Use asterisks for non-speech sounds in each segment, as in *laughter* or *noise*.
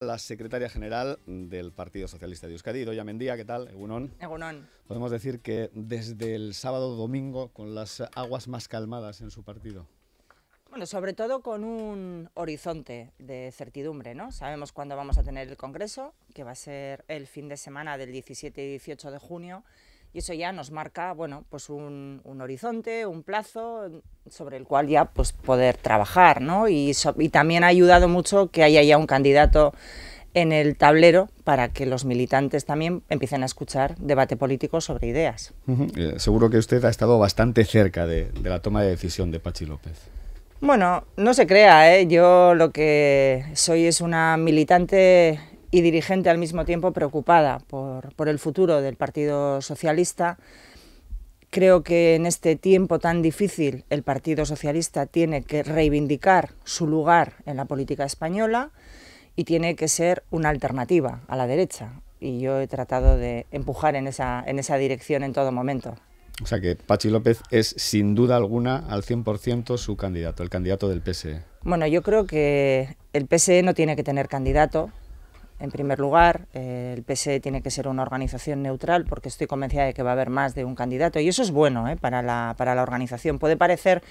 la secretaria general del Partido Socialista de Euskadi, Doña Mendía, ¿qué tal? Egunon. Egunon. Podemos decir que desde el sábado domingo con las aguas más calmadas en su partido. Bueno, sobre todo con un horizonte de certidumbre, ¿no? Sabemos cuándo vamos a tener el Congreso, que va a ser el fin de semana del 17 y 18 de junio, y eso ya nos marca bueno, pues un, horizonte, un plazo mm, sobre el cual ya pues, poder trabajar. ¿no? Y, también ha ayudado mucho que haya ya un candidato en el tablero para que los militantes también empiecen a escuchar debate político sobre ideas. Eh, seguro que usted ha estado bastante cerca de, de, la toma de decisión de Pachi López. Bueno, no se crea, ¿eh? yo lo que soy es una militante y dirigente al mismo tiempo preocupada por, por el futuro del Partido Socialista. Creo que en este tiempo tan difícil el Partido Socialista tiene que reivindicar su lugar en la política española y tiene que ser una alternativa a la derecha. Y yo he tratado de empujar en esa, en esa dirección en todo momento. O sea que Pachi López es sin duda alguna al 100% su candidato, el candidato del PSE. Bueno, yo creo que el PSE no tiene que tener candidato, en primer lugar, eh, el PSE tiene que ser una organización neutral porque estoy convencida de que va a haber más de un candidato y eso es bueno eh, para, la, organización. Puede parecer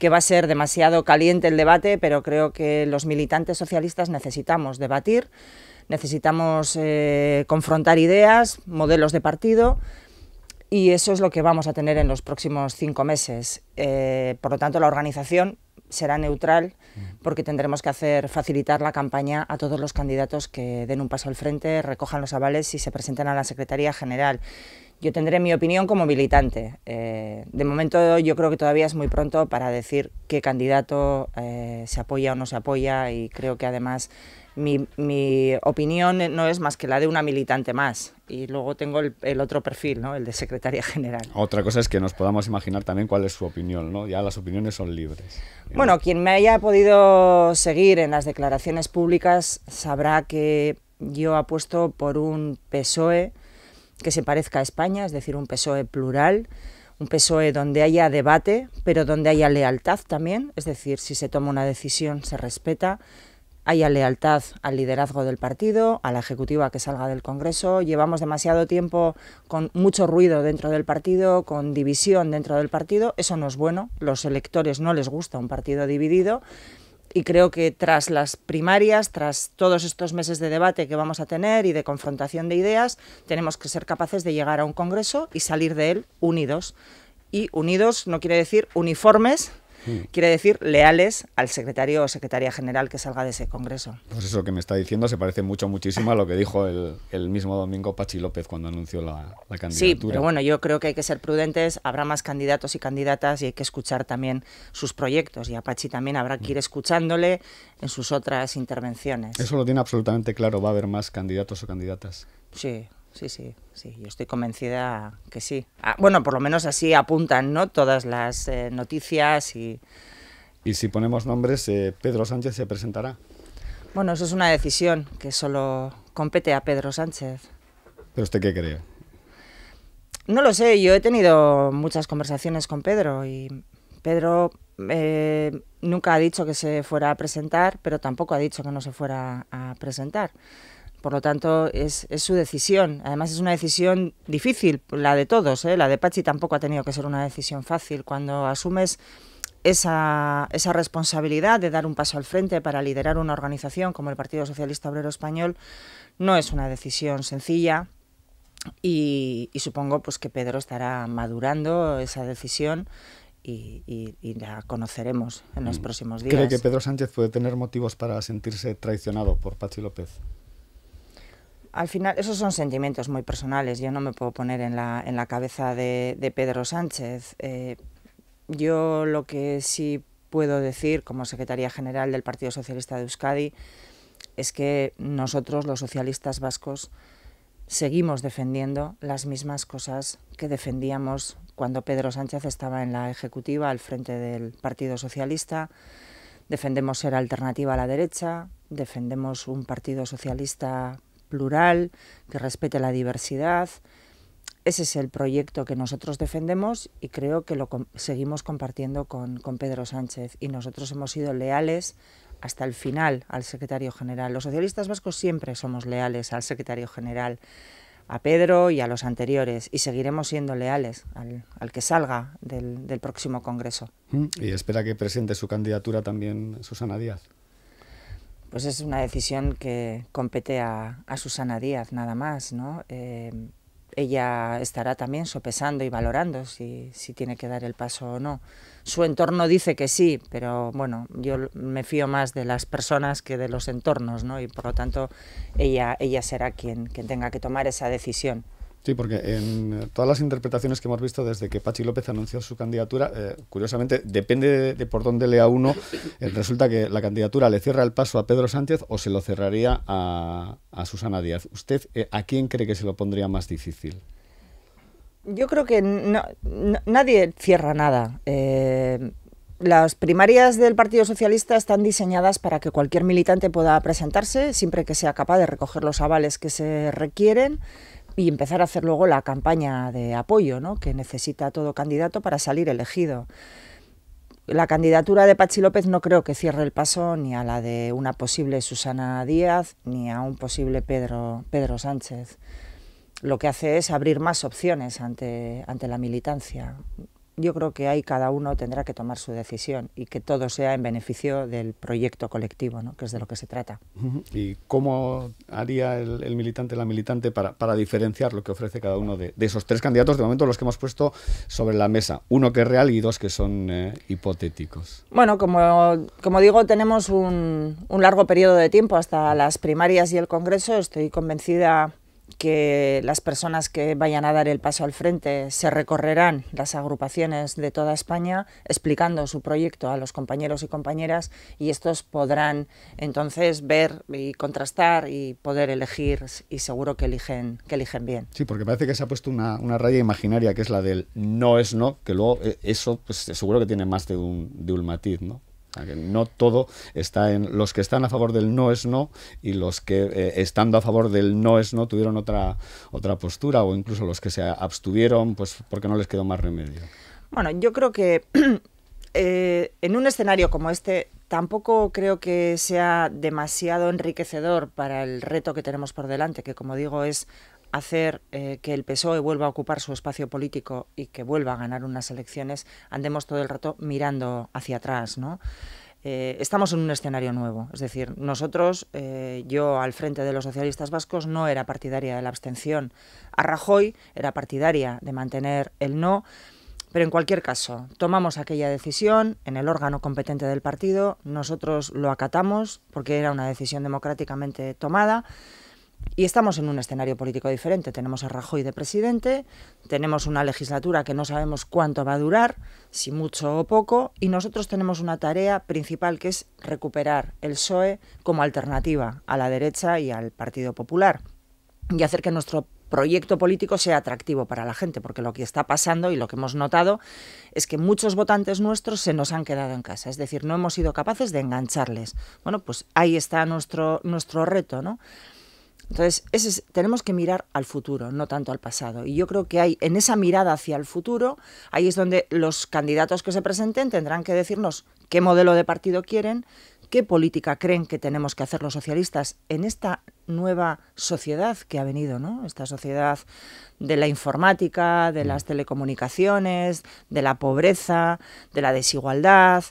que va a ser demasiado caliente el debate, pero creo que los militantes socialistas necesitamos debatir, necesitamos eh, confrontar ideas, modelos de partido y eso es lo que vamos a tener en los próximos cinco meses. por lo tanto, la organización será neutral porque tendremos que hacer facilitar la campaña a todos los candidatos que den un paso al frente, recojan los avales y se presenten a la Secretaría General. Yo tendré mi opinión como militante. Eh, de momento yo creo que todavía es muy pronto para decir qué candidato eh, se apoya o no se apoya y creo que además mi, opinión no es más que la de una militante más. Y luego tengo el, otro perfil, ¿no? el de secretaria general. Otra cosa es que nos podamos imaginar también cuál es su opinión, ¿no? Ya las opiniones son libres. Bueno, quien me haya podido seguir en las declaraciones públicas sabrá que yo apuesto por un PSOE que se parezca a España, es decir, un PSOE plural, un PSOE donde haya debate, pero donde haya lealtad también, es decir, si se toma una decisión se respeta, haya lealtad al liderazgo del partido, a la ejecutiva que salga del Congreso. Llevamos demasiado tiempo con mucho ruido dentro del partido, con división dentro del partido, eso no es bueno, los electores no les gusta un partido dividido y creo que tras las primarias, tras todos estos meses de debate que vamos a tener y de confrontación de ideas, tenemos que ser capaces de llegar a un Congreso y salir de él unidos. Y unidos no quiere decir uniformes, Hmm. quiere decir leales al secretario o secretaria general que salga de ese Congreso. Pues eso que me está diciendo se parece mucho, muchísimo a lo que dijo el, mismo domingo Pachi López cuando anunció la, la, candidatura. Sí, pero bueno, yo creo que hay que ser prudentes, habrá más candidatos y candidatas y hay que escuchar también sus proyectos y a Pachi también habrá que ir hmm. escuchándole en sus otras intervenciones. Eso lo tiene absolutamente claro, va a haber más candidatos o candidatas. Sí, sí, sí, sí, yo estoy convencida que sí. Ah, bueno, por lo menos así apuntan ¿no? todas las eh, noticias y... Y si ponemos nombres, eh, Pedro Sánchez se presentará. Bueno, eso es una decisión que solo compete a Pedro Sánchez. ¿Pero usted qué cree? No lo sé, yo he tenido muchas conversaciones con Pedro y Pedro eh, nunca ha dicho que se fuera a presentar, pero tampoco ha dicho que no se fuera a presentar. Por lo tanto, es, su decisión. Además, es una decisión difícil, la de todos. ¿eh? La de Pachi tampoco ha tenido que ser una decisión fácil. Cuando asumes esa, responsabilidad de dar un paso al frente para liderar una organización como el Partido Socialista Obrero Español, no es una decisión sencilla. Y, supongo pues, que Pedro estará madurando esa decisión y, y, la conoceremos en los mm. próximos días. ¿Cree que Pedro Sánchez puede tener motivos para sentirse traicionado por Pachi López? al final, esos son sentimientos muy personales. Yo no me puedo poner en la, en la cabeza de, Pedro Sánchez. Eh, yo lo que sí puedo decir como secretaria general del Partido Socialista de Euskadi es que nosotros, los socialistas vascos, seguimos defendiendo las mismas cosas que defendíamos cuando Pedro Sánchez estaba en la Ejecutiva al frente del Partido Socialista. Defendemos ser alternativa a la derecha, defendemos un Partido Socialista plural, que respete la diversidad. Ese es el proyecto que nosotros defendemos y creo que lo seguimos compartiendo con, Pedro Sánchez. Y nosotros hemos sido leales hasta el final al secretario general. Los socialistas vascos siempre somos leales al secretario general, a Pedro y a los anteriores, y seguiremos siendo leales al, que salga del próximo Congreso. Mm. Y espera que presente su candidatura también Susana Díaz pues es una decisión que compete a, Susana Díaz nada más, ¿no? Eh, ella estará también sopesando y valorando si, tiene que dar el paso o no. Su entorno dice que sí, pero bueno, yo me fío más de las personas que de los entornos, Y por lo tanto, ella, ella será quien, quien tenga que tomar esa decisión. Sí, porque en todas las interpretaciones que hemos visto desde que Pachi López anunció su candidatura, eh, curiosamente, depende de, por dónde lea uno, eh, resulta que la candidatura le cierra el paso a Pedro Sánchez o se lo cerraría a, Susana Díaz. ¿Usted eh, a quién cree que se lo pondría más difícil? Yo creo que nadie cierra nada las primarias del Partido Socialista están diseñadas para que cualquier militante pueda presentarse, siempre que sea capaz de recoger los avales que se requieren y empezar a hacer luego la campaña de apoyo ¿no? que necesita todo candidato para salir elegido. La candidatura de Pachi López no creo que cierre el paso ni a la de una posible Susana Díaz ni a un posible Pedro, Pedro Sánchez. Lo que hace es abrir más opciones ante, ante la militancia yo creo que ahí cada uno tendrá que tomar su decisión y que todo sea en beneficio del proyecto colectivo, ¿no? que es de lo que se trata. ¿Y cómo haría el, militante, la militante, para, diferenciar lo que ofrece cada uno de, esos tres candidatos, de momento los que hemos puesto sobre la mesa? Uno que es real y dos que son eh, hipotéticos. Bueno, como, como digo, tenemos un, un largo periodo de tiempo hasta las primarias y el Congreso. Estoy convencida que las personas que vayan a dar el paso al frente se recorrerán las agrupaciones de toda España explicando su proyecto a los compañeros y compañeras y estos podrán entonces ver y contrastar y poder elegir y seguro que eligen, que eligen bien. Sí, porque parece que se ha puesto una, raya imaginaria que es la del no es no, que luego eh, eso pues seguro que tiene más de un, de un matiz, ¿no? que no todo está en los que están a favor del no es no y los que eh, estando a favor del no es no tuvieron otra, otra postura o incluso los que se abstuvieron pues porque no les quedó más remedio. Bueno, yo creo que *clears throat* eh, en un escenario como este tampoco creo que sea demasiado enriquecedor para el reto que tenemos por delante, que como digo es hacer eh, que el PSOE vuelva a ocupar su espacio político y que vuelva a ganar unas elecciones, andemos todo el rato mirando hacia atrás, ¿no? Eh, estamos en un escenario nuevo. Es decir, nosotros, eh, yo al frente de los socialistas vascos, no era partidaria de la abstención. A Rajoy era partidaria de mantener el no. Pero en cualquier caso, tomamos aquella decisión en el órgano competente del partido, nosotros lo acatamos porque era una decisión democráticamente tomada. Y estamos en un escenario político diferente. Tenemos a Rajoy de presidente, tenemos una legislatura que no sabemos cuánto va a durar, si mucho o poco, y nosotros tenemos una tarea principal que es recuperar el PSOE como alternativa a la derecha y al Partido Popular y hacer que nuestro proyecto político sea atractivo para la gente, porque lo que está pasando y lo que hemos notado es que muchos votantes nuestros se nos han quedado en casa, es decir, no hemos sido capaces de engancharles. Bueno, pues ahí está nuestro, nuestro reto, ¿no? Entonces, ese tenemos que mirar al futuro, no tanto al pasado. Y yo creo que hay, en esa mirada hacia el futuro, ahí es donde los candidatos que se presenten tendrán que decirnos qué modelo de partido quieren, qué política creen que tenemos que hacer los socialistas en esta nueva sociedad que ha venido, ¿no? Esta sociedad de la informática, de mm. las telecomunicaciones, de la pobreza, de la desigualdad,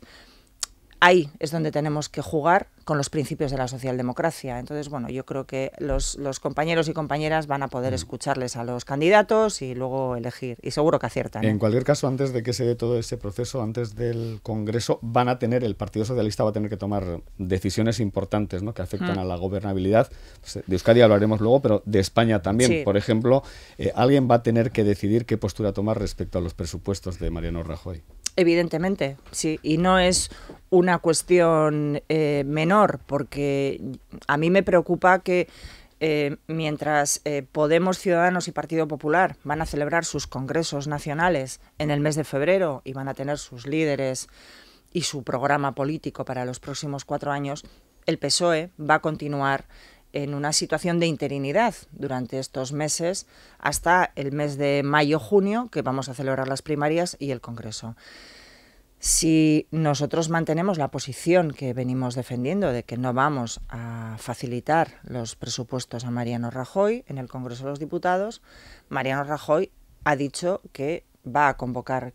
ahí es donde tenemos que jugar con los principios de la socialdemocracia. Entonces, bueno, yo creo que los, compañeros y compañeras van a poder mm. escucharles a los candidatos y luego elegir. Y seguro que aciertan. En ¿eh? cualquier caso, antes de que se dé todo ese proceso, antes del Congreso, van a tener, el Partido Socialista va a tener que tomar decisiones importantes ¿no? que afectan mm. a la gobernabilidad. Pues, eh, de Euskadi hablaremos luego, pero de España también. Por ejemplo, eh, alguien va a tener que decidir qué postura tomar respecto a los presupuestos de Mariano Rajoy. Evidentemente, sí. Y no es una cuestión eh, menor, porque a mí me preocupa que eh, mientras eh, Podemos, Ciudadanos y Partido Popular van a celebrar sus congresos nacionales en el mes de febrero y van a tener sus líderes y su programa político para los próximos cuatro años, el PSOE va a continuar en una situación de interinidad durante estos meses hasta el mes de mayo-junio, que vamos a celebrar las primarias y el Congreso. Si nosotros mantenemos la posición que venimos defendiendo de que no vamos a facilitar los presupuestos a Mariano Rajoy en el Congreso de los Diputados, Mariano Rajoy ha dicho que va a convocar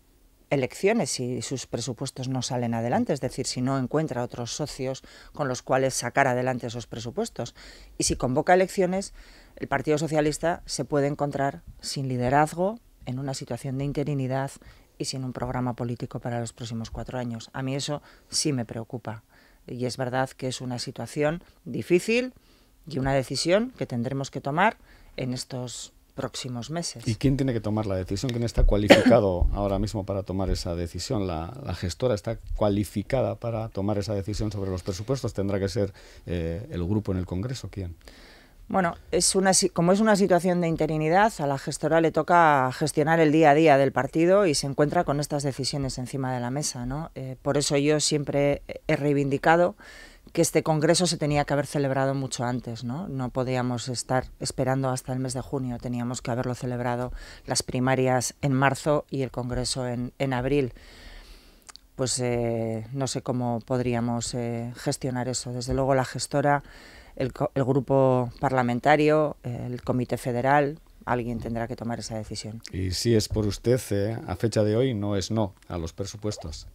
elecciones si sus presupuestos no salen adelante, es decir, si no encuentra otros socios con los cuales sacar adelante esos presupuestos. Y si convoca elecciones, el Partido Socialista se puede encontrar sin liderazgo, en una situación de interinidad y sin un programa político para los próximos cuatro años. A mí eso sí me preocupa. Y es verdad que es una situación difícil y una decisión que tendremos que tomar en estos próximos meses. ¿Y quién tiene que tomar la decisión? ¿Quién está cualificado *coughs* ahora mismo para tomar esa decisión? La, gestora está cualificada para tomar esa decisión sobre los presupuestos. ¿Tendrá que ser eh, el grupo en el Congreso? ¿Quién? Bueno, es una, como es una situación de interinidad, a la gestora le toca gestionar el día a día del partido y se encuentra con estas decisiones encima de la mesa. ¿no? Eh, por eso yo siempre he reivindicado que este congreso se tenía que haber celebrado mucho antes, ¿no? No podíamos estar esperando hasta el mes de junio, teníamos que haberlo celebrado las primarias en marzo y el congreso en, abril. Pues eh, no sé cómo podríamos eh, gestionar eso. Desde luego la gestora, el, grupo parlamentario, el comité federal, alguien tendrá que tomar esa decisión. Y si es por usted, eh, a fecha de hoy no es no a los presupuestos.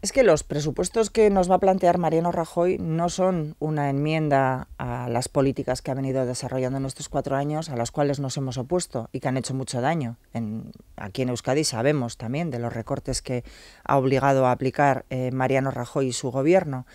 Es que los presupuestos que nos va a plantear Mariano Rajoy no son una enmienda a las políticas que ha venido desarrollando en estos cuatro años, a las cuales nos hemos opuesto y que han hecho mucho daño. aquí en Euskadi sabemos también de los recortes que ha obligado a aplicar eh, Mariano Rajoy y su gobierno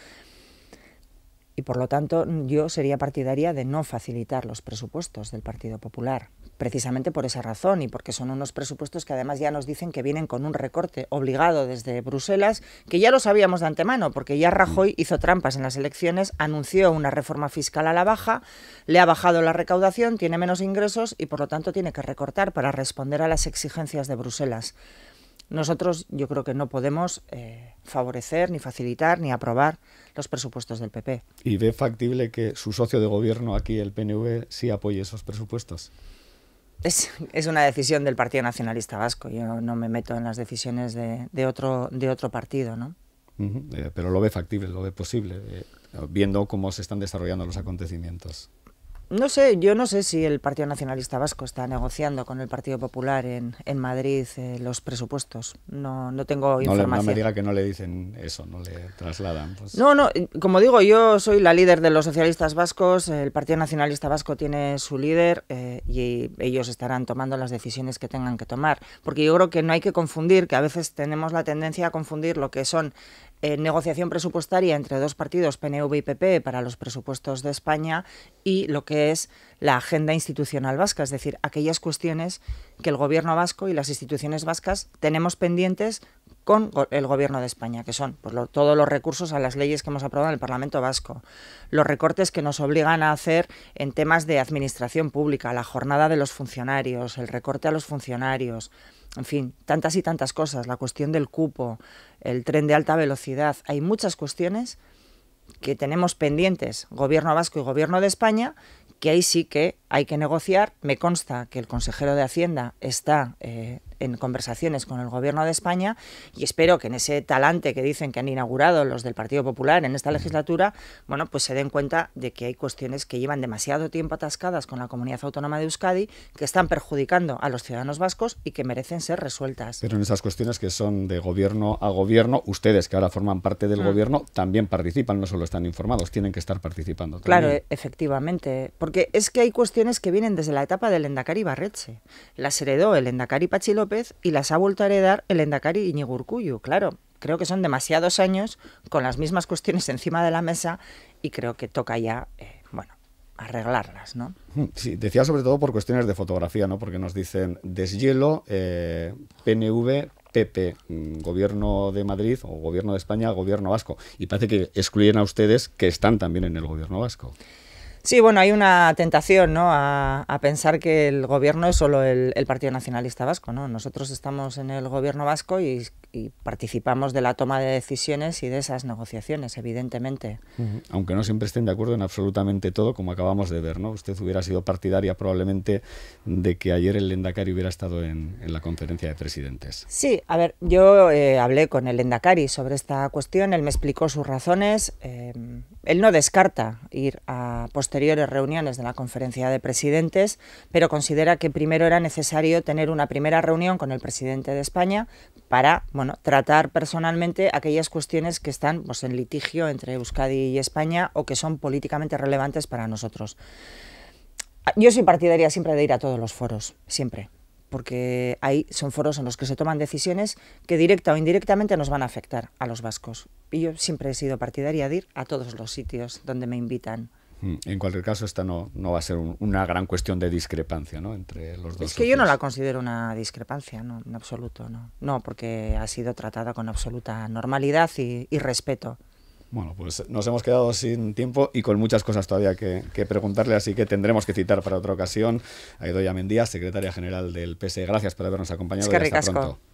y por lo tanto yo sería partidaria de no facilitar los presupuestos del Partido Popular, precisamente por esa razón y porque son unos presupuestos que además ya nos dicen que vienen con un recorte obligado desde Bruselas, que ya lo sabíamos de antemano, porque ya Rajoy mm. hizo trampas en las elecciones, anunció una reforma fiscal a la baja, le ha bajado la recaudación, tiene menos ingresos y por lo tanto tiene que recortar para responder a las exigencias de Bruselas. Nosotros yo creo que no podemos eh, favorecer, ni facilitar, ni aprobar los presupuestos del PP. ¿Y ve factible que su socio de gobierno aquí, el PNV, sí apoye esos presupuestos? Es, una decisión del Partido Nacionalista Vasco. Yo no, me meto en las decisiones de, otro, partido, ¿no? Eh, pero lo ve factible, lo ve posible, eh, viendo cómo se están desarrollando los acontecimientos. No sé, yo no sé si el Partido Nacionalista Vasco está negociando con el Partido Popular en, Madrid eh, los presupuestos. No, no tengo información. No, no, me diga que no le dicen eso, no le trasladan. Pues. No, no, como digo, yo soy la líder de los socialistas vascos, el Partido Nacionalista Vasco tiene su líder eh, y ellos estarán tomando las decisiones que tengan que tomar. Porque yo creo que no hay que confundir, que a veces tenemos la tendencia a confundir lo que son negociación presupuestaria entre dos partidos, PNV y PP, para los presupuestos de España y lo que es la agenda institucional vasca, es decir, aquellas cuestiones que el gobierno vasco y las instituciones vascas tenemos pendientes con el gobierno de España, que son pues, todos los recursos a las leyes que hemos aprobado en el Parlamento Vasco, los recortes que nos obligan a hacer en temas de administración pública, la jornada de los funcionarios, el recorte a los funcionarios, en fin, tantas y tantas cosas, la cuestión del cupo, el tren de alta velocidad. Hay muchas cuestiones que tenemos pendientes, gobierno vasco y gobierno de España, que ahí sí que hay que negociar. Me consta que el consejero de Hacienda está eh, en conversaciones con el Gobierno de España y espero que en ese talante que dicen que han inaugurado los del Partido Popular en esta legislatura, bueno, pues se den cuenta de que hay cuestiones que llevan demasiado tiempo atascadas con la comunidad autónoma de Euskadi, que están perjudicando a los ciudadanos vascos y que merecen ser resueltas. Pero en esas cuestiones que son de gobierno a gobierno, ustedes que ahora forman parte del ah. gobierno también participan, no solo están informados, tienen que estar participando. También. Claro, e-, efectivamente, porque es que hay cuestiones que vienen desde la etapa del Endacari Barreche Las heredó el Endacari Pachi López y las ha vuelto a heredar el Endacari Iñigurcuyu. Claro, creo que son demasiados años con las mismas cuestiones *laughs* encima de la mesa y creo que toca ya, eh, bueno, arreglarlas, ¿no? Mm, sí, decía sobre todo por cuestiones de fotografía, ¿no? Porque nos dicen deshielo, eh, PNV, PP, mm, Gobierno de Madrid o Gobierno de España, Gobierno Vasco. Y parece que excluyen a ustedes que están también en el Gobierno Vasco. Sí, bueno, hay una tentación a, pensar que el gobierno es solo el, Partido Nacionalista Vasco. ¿no? Nosotros estamos en el gobierno vasco y, participamos de la toma de decisiones y de esas negociaciones, evidentemente. Aunque no siempre estén de acuerdo en absolutamente todo, como acabamos de ver. ¿no? Usted hubiera sido partidaria probablemente de que ayer el Lendakari hubiera estado en, la conferencia de presidentes. Sí, a ver, yo eh, hablé con el Endacari sobre esta cuestión, él me explicó sus razones. Eh, él no descarta ir a posteriores reuniones de la conferencia de presidentes, pero considera que primero era necesario tener una primera reunión con el presidente de España para tratar personalmente aquellas cuestiones que están pues, en litigio entre Euskadi y España o que son políticamente relevantes para nosotros. Yo soy partidaria siempre de ir a todos los foros, siempre porque ahí son foros en los que se toman decisiones que directa o indirectamente nos van a afectar a los vascos. Y yo siempre he sido partidaria de ir a todos los sitios donde me invitan. Mm, en cualquier caso, esta no, no va a ser una gran cuestión de discrepancia ¿no? entre los dos. Es que yo no la considero una discrepancia, no, en absoluto. No, no porque ha sido tratada con absoluta normalidad y respeto. Bueno, pues nos hemos quedado sin tiempo y con muchas cosas todavía que, preguntarle, así que tendremos que citar para otra ocasión a Edoya Mendía, secretaria general del PS. E. Gracias por habernos acompañado. que y hasta pronto.